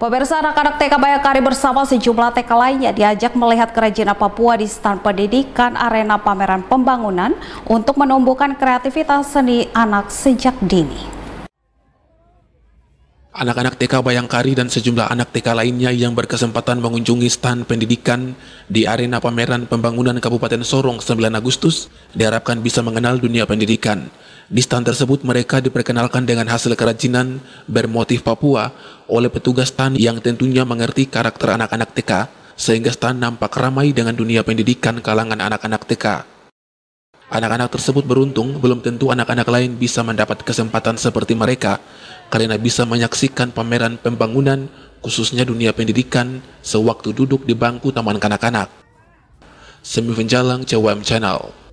Pemirsa anak-anak TK Bayangkari bersama sejumlah TK lainnya diajak melihat kerajinan Papua di stan pendidikan arena pameran pembangunan untuk menumbuhkan kreativitas seni anak sejak dini. Anak-anak TK Bayangkari dan sejumlah anak TK lainnya yang berkesempatan mengunjungi stan pendidikan di arena pameran pembangunan Kabupaten Sorong 9 Agustus diharapkan bisa mengenal dunia pendidikan di stand tersebut mereka diperkenalkan dengan hasil kerajinan bermotif Papua oleh petugas stand yang tentunya mengerti karakter anak-anak TK, sehingga stand nampak ramai dengan dunia pendidikan kalangan anak-anak TK. Anak-anak tersebut beruntung belum tentu anak-anak lain bisa mendapat kesempatan seperti mereka karena bisa menyaksikan pameran pembangunan khususnya dunia pendidikan sewaktu duduk di bangku taman kanak-kanak. Semi Penjalang CWM Channel